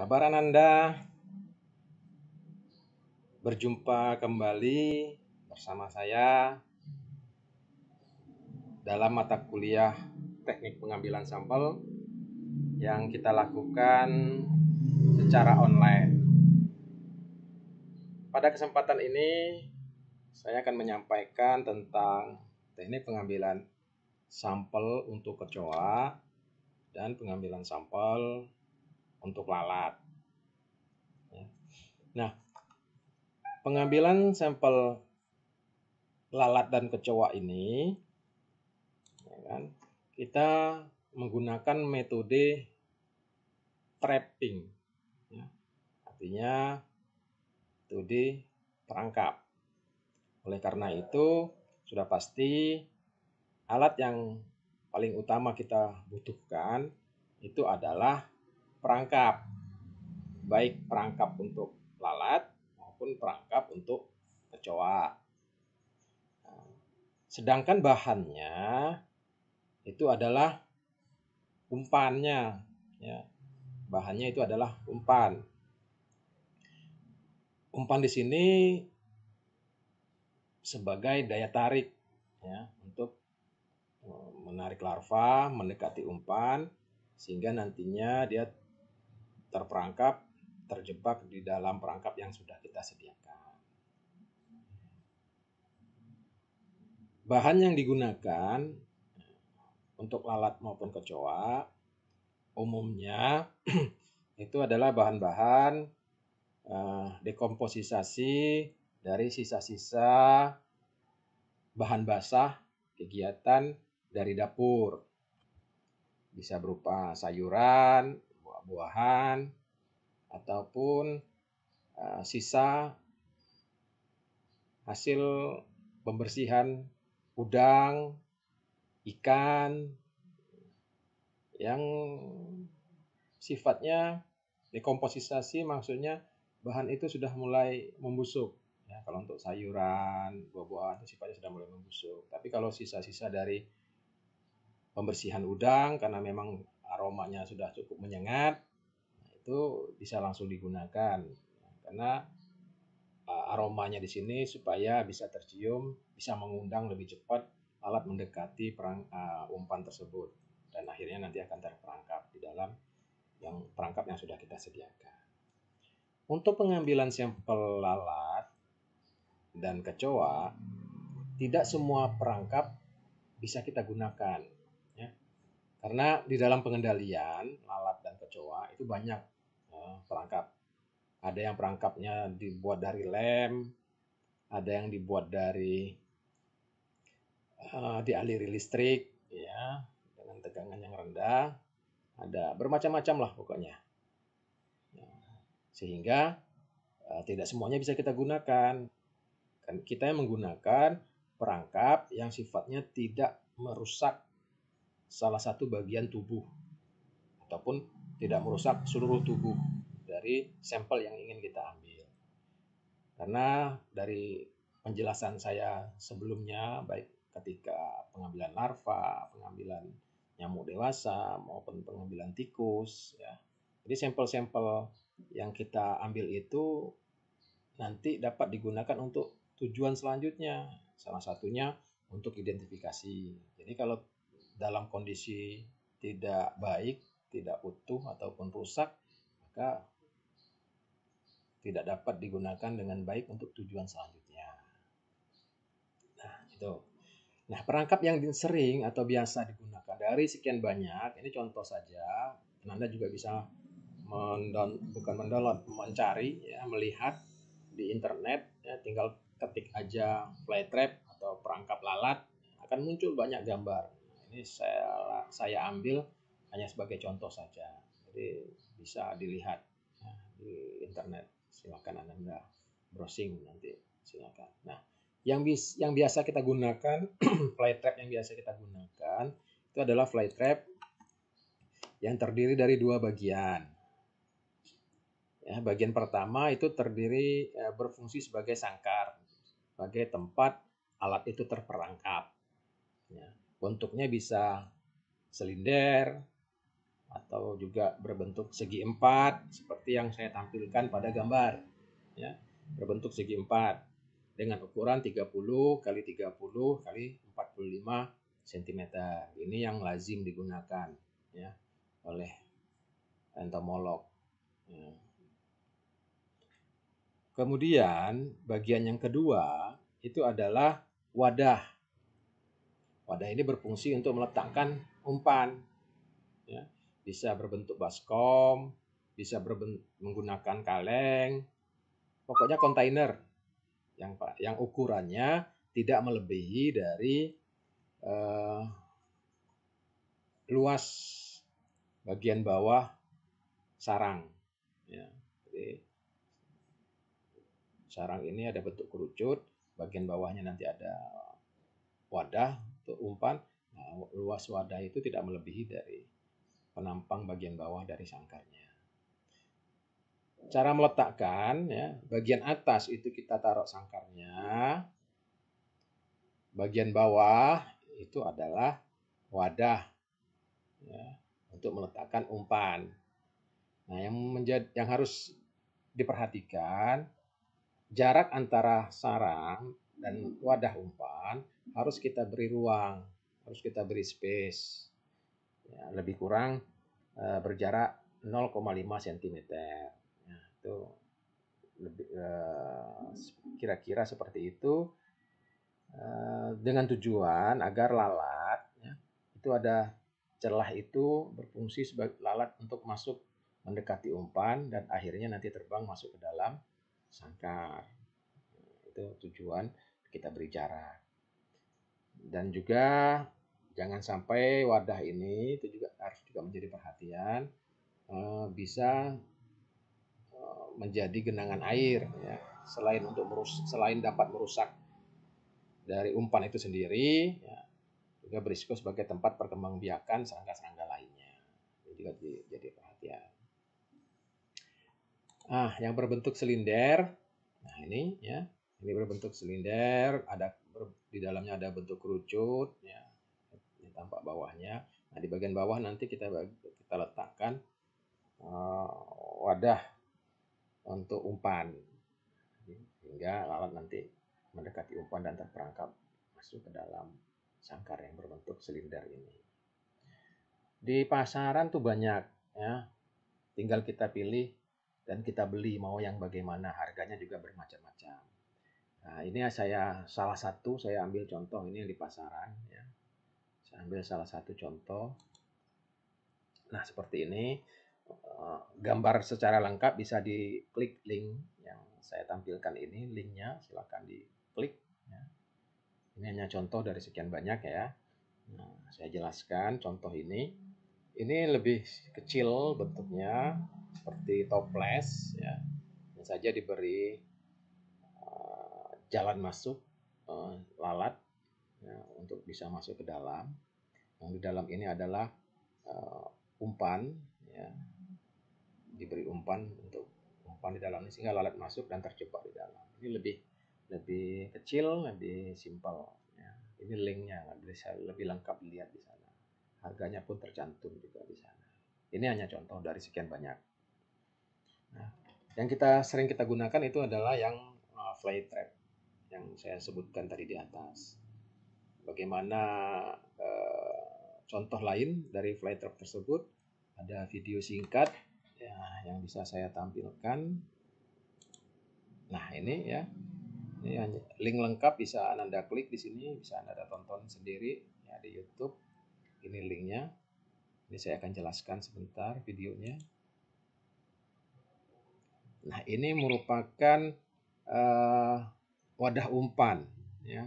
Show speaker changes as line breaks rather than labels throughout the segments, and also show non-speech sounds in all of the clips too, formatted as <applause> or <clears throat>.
kabar Anda? Berjumpa kembali bersama saya dalam mata kuliah teknik pengambilan sampel yang kita lakukan secara online. Pada kesempatan ini, saya akan menyampaikan tentang teknik pengambilan sampel untuk kecoa dan pengambilan sampel untuk lalat. Ya. Nah, pengambilan sampel lalat dan kecoa ini ya kan, kita menggunakan metode trapping. Ya. Artinya metode perangkap. Oleh karena itu, sudah pasti alat yang paling utama kita butuhkan itu adalah perangkap. Baik perangkap untuk lalat maupun perangkap untuk kecoa. Nah, sedangkan bahannya itu adalah umpannya, ya. Bahannya itu adalah umpan. Umpan di sini sebagai daya tarik ya untuk e, menarik larva mendekati umpan sehingga nantinya dia terperangkap, terjebak di dalam perangkap yang sudah kita sediakan. Bahan yang digunakan eh, untuk lalat maupun kecoa umumnya <clears throat> itu adalah bahan-bahan uh, dekomposisasi dari sisa-sisa bahan basah kegiatan dari dapur. Bisa berupa sayuran, buah-buahan ataupun uh, sisa hasil pembersihan udang, ikan yang sifatnya dekomposisasi maksudnya bahan itu sudah mulai membusuk. Ya, kalau untuk sayuran, buah-buahan itu sifatnya sudah mulai membusuk. Tapi kalau sisa-sisa dari pembersihan udang karena memang aromanya sudah cukup menyengat nah, itu bisa langsung digunakan karena eh, aromanya di sini supaya bisa tercium bisa mengundang lebih cepat alat mendekati perang uh, umpan tersebut dan akhirnya nanti akan terperangkap di dalam yang perangkap yang sudah kita sediakan untuk pengambilan sampel lalat dan kecoa tidak semua perangkap bisa kita gunakan karena di dalam pengendalian lalat dan kecoa itu banyak eh, perangkap. Ada yang perangkapnya dibuat dari lem, ada yang dibuat dari uh, dialiri listrik, ya, dengan tegangan yang rendah. Ada bermacam-macam lah pokoknya. Ya, sehingga uh, tidak semuanya bisa kita gunakan. Kan kita menggunakan perangkap yang sifatnya tidak merusak salah satu bagian tubuh ataupun tidak merusak seluruh tubuh dari sampel yang ingin kita ambil. Karena dari penjelasan saya sebelumnya baik ketika pengambilan larva, pengambilan nyamuk dewasa maupun pengambilan tikus ya. Jadi sampel-sampel yang kita ambil itu nanti dapat digunakan untuk tujuan selanjutnya. Salah satunya untuk identifikasi. Jadi kalau dalam kondisi tidak baik, tidak utuh ataupun rusak, maka tidak dapat digunakan dengan baik untuk tujuan selanjutnya. Nah, itu. Nah, perangkap yang sering atau biasa digunakan dari sekian banyak, ini contoh saja. Anda juga bisa mendown, bukan mendownload, mencari, ya, melihat di internet, ya, tinggal ketik aja flytrap atau perangkap lalat, akan muncul banyak gambar ini saya saya ambil hanya sebagai contoh saja. Jadi bisa dilihat nah, di internet. Silakan Anda browsing nanti silakan. Nah, yang bis yang biasa kita gunakan <clears throat> fly trap yang biasa kita gunakan itu adalah fly trap yang terdiri dari dua bagian. Ya, bagian pertama itu terdiri ya, berfungsi sebagai sangkar, sebagai tempat alat itu terperangkap. Ya bentuknya bisa silinder atau juga berbentuk segi empat seperti yang saya tampilkan pada gambar ya berbentuk segi empat dengan ukuran 30 kali 30 kali 45 cm ini yang lazim digunakan ya oleh entomolog ya. kemudian bagian yang kedua itu adalah wadah Wadah ini berfungsi untuk meletakkan umpan. Ya, bisa berbentuk baskom, bisa berbentuk, menggunakan kaleng, pokoknya kontainer yang yang ukurannya tidak melebihi dari eh, luas bagian bawah sarang. Ya, jadi sarang ini ada bentuk kerucut, bagian bawahnya nanti ada wadah, untuk umpan, nah, luas wadah itu tidak melebihi dari penampang bagian bawah dari sangkarnya. Cara meletakkan, ya, bagian atas itu kita taruh sangkarnya, bagian bawah itu adalah wadah ya, untuk meletakkan umpan. Nah, yang menjadi yang harus diperhatikan jarak antara sarang dan wadah umpan harus kita beri ruang, harus kita beri space. Ya, lebih kurang uh, berjarak 0,5 cm. Ya, itu lebih eh, kira-kira uh, seperti itu uh, dengan tujuan agar lalat ya, itu ada celah itu berfungsi sebagai lalat untuk masuk mendekati umpan dan akhirnya nanti terbang masuk ke dalam sangkar. Itu tujuan kita beri jarak. Dan juga jangan sampai wadah ini itu juga harus juga menjadi perhatian eh, bisa eh, menjadi genangan air ya. Selain untuk merusak, selain dapat merusak dari umpan itu sendiri ya, juga berisiko sebagai tempat perkembangbiakan serangga-serangga lainnya. Ini juga jadi perhatian. Ah, yang berbentuk silinder. Nah, ini ya. Ini berbentuk silinder, ada di dalamnya ada bentuk kerucut ya. Ini tampak bawahnya. Nah, di bagian bawah nanti kita kita letakkan uh, wadah untuk umpan. Hingga lalat nanti mendekati umpan dan terperangkap masuk ke dalam sangkar yang berbentuk silinder ini. Di pasaran tuh banyak ya. Tinggal kita pilih dan kita beli mau yang bagaimana harganya juga bermacam-macam Nah, ini saya salah satu saya ambil contoh ini yang di pasaran ya. Saya ambil salah satu contoh. Nah, seperti ini eh, gambar secara lengkap bisa diklik link yang saya tampilkan ini linknya silahkan diklik ya. ini hanya contoh dari sekian banyak ya nah, saya jelaskan contoh ini ini lebih kecil bentuknya seperti toples ya yang saja diberi jalan masuk uh, lalat ya, untuk bisa masuk ke dalam. Yang di dalam ini adalah uh, umpan, ya, diberi umpan untuk umpan di dalam ini sehingga lalat masuk dan terjebak di dalam. Ini lebih lebih kecil, lebih simpel. Ya. Ini linknya bisa lebih lengkap lihat di sana. Harganya pun tercantum juga di sana. Ini hanya contoh dari sekian banyak. Nah, yang kita sering kita gunakan itu adalah yang uh, eh, fly trap yang saya sebutkan tadi di atas. Bagaimana e, contoh lain dari flight track tersebut ada video singkat ya, yang bisa saya tampilkan. Nah ini ya, ini link lengkap bisa anda klik di sini, bisa anda tonton sendiri ya di YouTube. Ini linknya. Ini saya akan jelaskan sebentar videonya. Nah ini merupakan uh, wadah umpan ya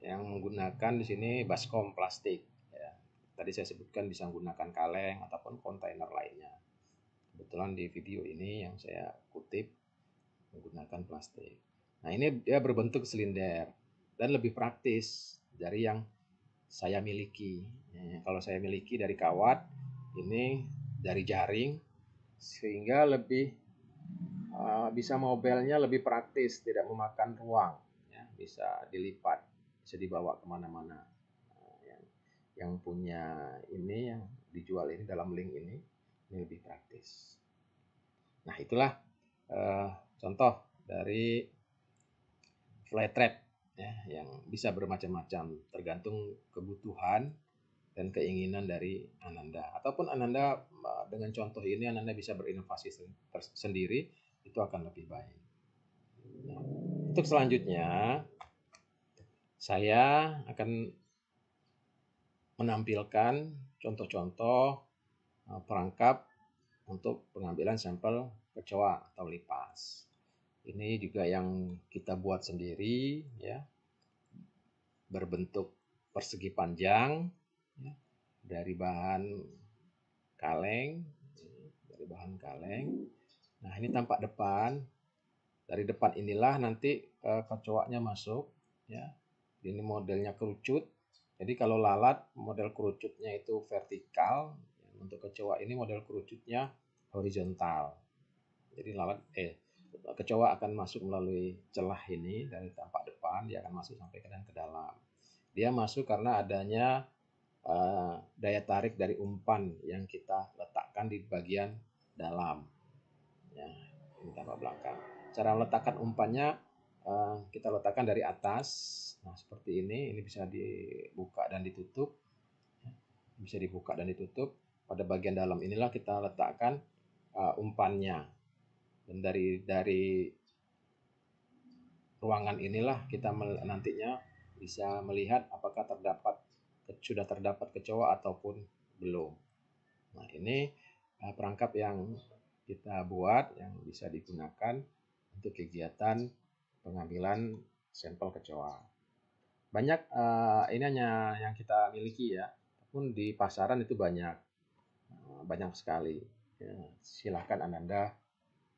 yang menggunakan di sini baskom plastik ya. tadi saya sebutkan bisa menggunakan kaleng ataupun kontainer lainnya kebetulan di video ini yang saya kutip menggunakan plastik nah ini dia berbentuk silinder dan lebih praktis dari yang saya miliki ya, kalau saya miliki dari kawat ini dari jaring sehingga lebih Eh, bisa mobilnya lebih praktis, tidak memakan ruang, ya, bisa dilipat, bisa dibawa kemana-mana. Eh, yang, yang punya ini, yang dijual ini dalam link ini, ini lebih praktis. Nah itulah uh, contoh dari flytrap ya, yang bisa bermacam-macam tergantung kebutuhan dan keinginan dari Ananda. Ataupun Ananda dengan contoh ini Ananda bisa berinovasi sendiri itu akan lebih baik. Ya. untuk selanjutnya, saya akan menampilkan contoh-contoh eh, perangkap untuk pengambilan sampel kecoa atau lipas. Ini juga yang kita buat sendiri, ya, berbentuk persegi panjang ya, dari bahan kaleng, dari bahan kaleng. Nah, ini tampak depan. Dari depan inilah nanti uh, kecoaknya masuk ya. Ini modelnya kerucut. Jadi kalau lalat model kerucutnya itu vertikal, untuk kecoa ini model kerucutnya horizontal. Jadi lalat eh kecoa akan masuk melalui celah ini dari tampak depan dia akan masuk sampai ke ke dalam. Dia masuk karena adanya uh, daya tarik dari umpan yang kita letakkan di bagian dalam ya ini tampak belakang cara meletakkan umpannya eh, kita letakkan dari atas nah seperti ini ini bisa dibuka dan ditutup ya, bisa dibuka dan ditutup pada bagian dalam inilah kita letakkan eh, umpannya dan dari dari ruangan inilah kita nantinya bisa melihat apakah terdapat sudah terdapat kecoa ataupun belum. Nah, ini eh, perangkap yang kita buat yang bisa digunakan untuk kegiatan pengambilan sampel kecoa. Banyak uh, ini hanya yang kita miliki ya, pun di pasaran itu banyak uh, banyak sekali. Ya, silahkan Ananda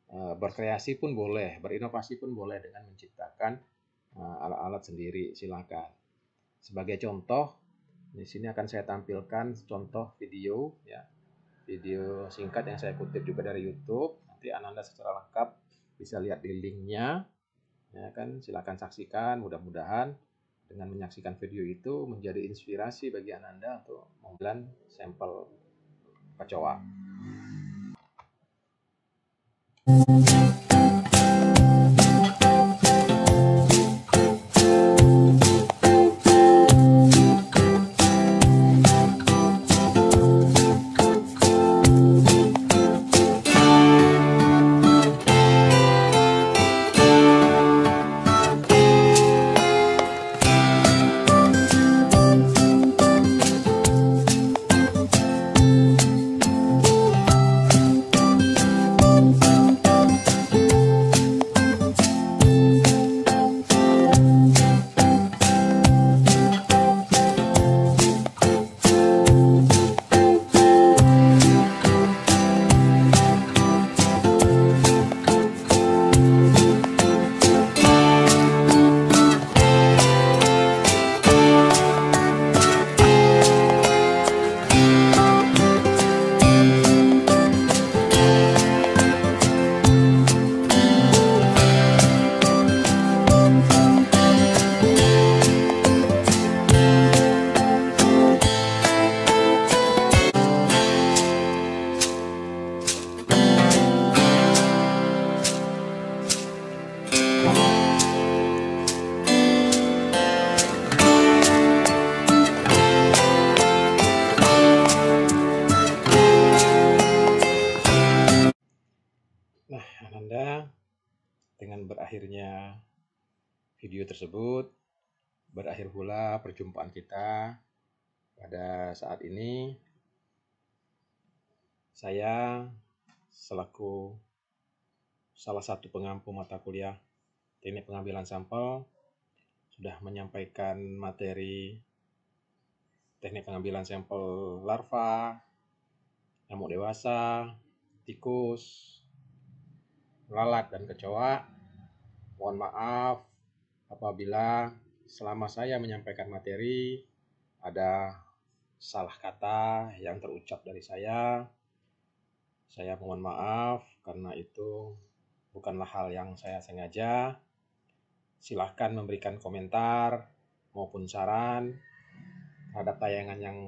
uh, berkreasi pun boleh, berinovasi pun boleh dengan menciptakan alat-alat uh, sendiri. Silahkan. Sebagai contoh, di sini akan saya tampilkan contoh video ya video singkat yang saya kutip juga dari YouTube. Nanti Ananda secara lengkap bisa lihat di linknya. Ya kan, silakan saksikan. Mudah-mudahan dengan menyaksikan video itu menjadi inspirasi bagi Ananda untuk mengambil sampel kecoa. Anda dengan berakhirnya video tersebut, berakhir pula perjumpaan kita pada saat ini. Saya selaku salah satu pengampu mata kuliah teknik pengambilan sampel sudah menyampaikan materi teknik pengambilan sampel larva, nyamuk dewasa, tikus, lalat dan kecoa. Mohon maaf apabila selama saya menyampaikan materi ada salah kata yang terucap dari saya. Saya mohon maaf karena itu bukanlah hal yang saya sengaja. Silahkan memberikan komentar maupun saran terhadap tayangan yang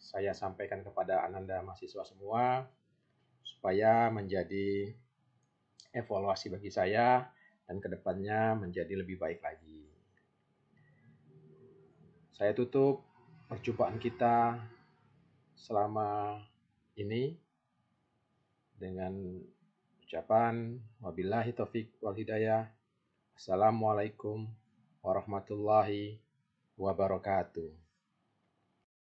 saya sampaikan kepada ananda mahasiswa semua supaya menjadi evaluasi bagi saya dan kedepannya menjadi lebih baik lagi. Saya tutup perjumpaan kita selama ini dengan ucapan wabillahi taufik wal hidayah. Assalamualaikum warahmatullahi wabarakatuh.